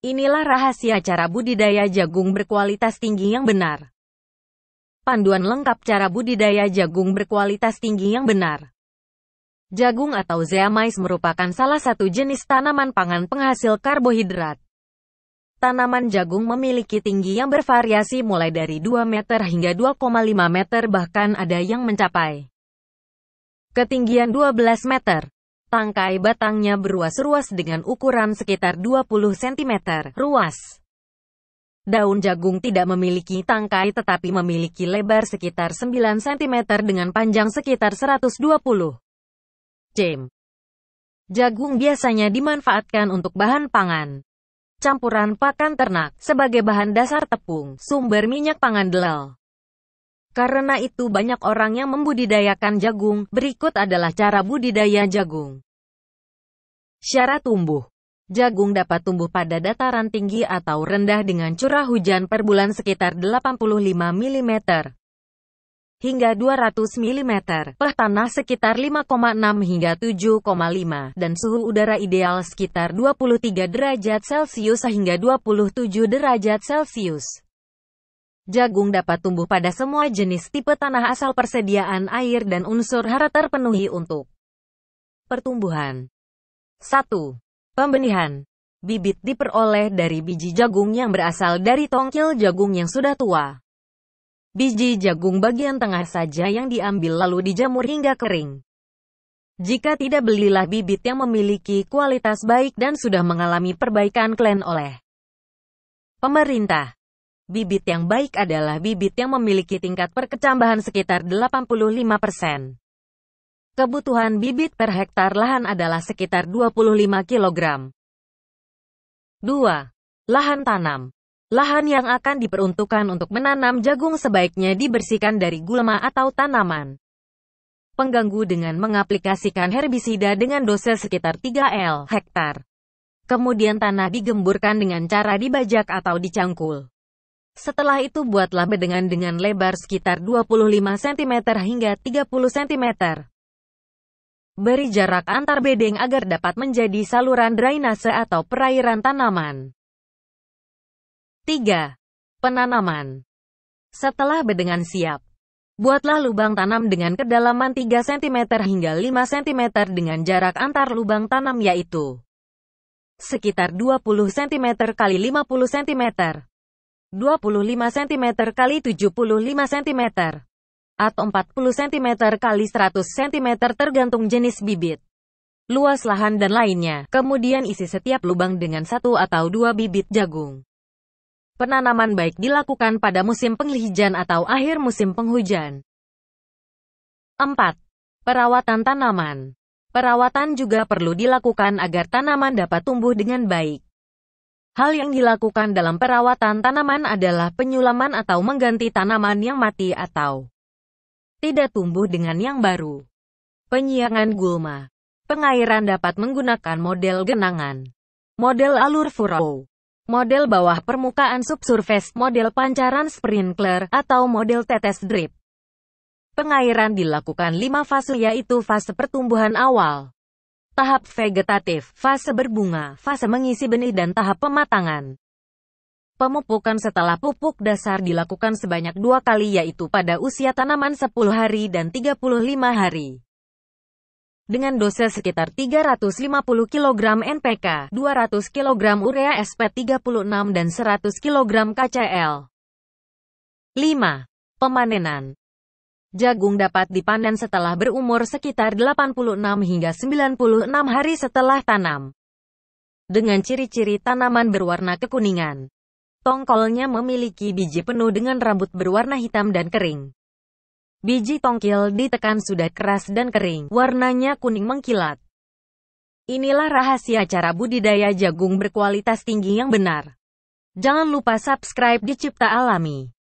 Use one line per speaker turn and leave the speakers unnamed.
Inilah rahasia cara budidaya jagung berkualitas tinggi yang benar. Panduan lengkap cara budidaya jagung berkualitas tinggi yang benar. Jagung atau zea merupakan salah satu jenis tanaman pangan penghasil karbohidrat. Tanaman jagung memiliki tinggi yang bervariasi mulai dari 2 meter hingga 2,5 meter bahkan ada yang mencapai ketinggian 12 meter. Tangkai batangnya beruas ruas dengan ukuran sekitar 20 cm. Ruas Daun jagung tidak memiliki tangkai tetapi memiliki lebar sekitar 9 cm dengan panjang sekitar 120 cm. Jagung biasanya dimanfaatkan untuk bahan pangan, campuran pakan ternak, sebagai bahan dasar tepung, sumber minyak pangan delal. Karena itu banyak orang yang membudidayakan jagung. Berikut adalah cara budidaya jagung. Syarat tumbuh. Jagung dapat tumbuh pada dataran tinggi atau rendah dengan curah hujan per bulan sekitar 85 mm hingga 200 mm, pH tanah sekitar 5,6 hingga 7,5, dan suhu udara ideal sekitar 23 derajat Celcius hingga 27 derajat Celcius. Jagung dapat tumbuh pada semua jenis tipe tanah asal persediaan air dan unsur hara terpenuhi untuk pertumbuhan. 1. Pembenihan Bibit diperoleh dari biji jagung yang berasal dari tongkil jagung yang sudah tua. Biji jagung bagian tengah saja yang diambil lalu dijamur hingga kering. Jika tidak belilah bibit yang memiliki kualitas baik dan sudah mengalami perbaikan klan oleh pemerintah. Bibit yang baik adalah bibit yang memiliki tingkat perkecambahan sekitar 85%. Kebutuhan bibit per hektar lahan adalah sekitar 25 kg. 2. Lahan tanam. Lahan yang akan diperuntukkan untuk menanam jagung sebaiknya dibersihkan dari gulma atau tanaman. Pengganggu dengan mengaplikasikan herbisida dengan dosis sekitar 3 L hektar. Kemudian tanah digemburkan dengan cara dibajak atau dicangkul. Setelah itu buatlah bedengan dengan lebar sekitar 25 cm hingga 30 cm. Beri jarak antar bedeng agar dapat menjadi saluran drainase atau perairan tanaman. 3. Penanaman Setelah bedengan siap, buatlah lubang tanam dengan kedalaman 3 cm hingga 5 cm dengan jarak antar lubang tanam yaitu sekitar 20 cm x 50 cm. 25 cm x 75 cm atau 40 cm x 100 cm tergantung jenis bibit, luas lahan dan lainnya. Kemudian isi setiap lubang dengan satu atau dua bibit jagung. Penanaman baik dilakukan pada musim penghijan atau akhir musim penghujan. 4. Perawatan tanaman. Perawatan juga perlu dilakukan agar tanaman dapat tumbuh dengan baik. Hal yang dilakukan dalam perawatan tanaman adalah penyulaman atau mengganti tanaman yang mati atau tidak tumbuh dengan yang baru. Penyiangan gulma. Pengairan dapat menggunakan model genangan, model alur furrow, model bawah permukaan subsurface, model pancaran sprinkler, atau model tetes drip. Pengairan dilakukan lima fase yaitu fase pertumbuhan awal, tahap vegetatif, fase berbunga, fase mengisi benih dan tahap pematangan. Pemupukan setelah pupuk dasar dilakukan sebanyak dua kali yaitu pada usia tanaman 10 hari dan 35 hari. Dengan dosis sekitar 350 kg NPK, 200 kg urea SP36 dan 100 kg KCL. 5. Pemanenan Jagung dapat dipanen setelah berumur sekitar 86 hingga 96 hari setelah tanam. Dengan ciri-ciri tanaman berwarna kekuningan. Tongkolnya memiliki biji penuh dengan rambut berwarna hitam dan kering. Biji tongkil ditekan sudah keras dan kering, warnanya kuning mengkilat. Inilah rahasia cara budidaya jagung berkualitas tinggi yang benar. Jangan lupa subscribe di Cipta Alami.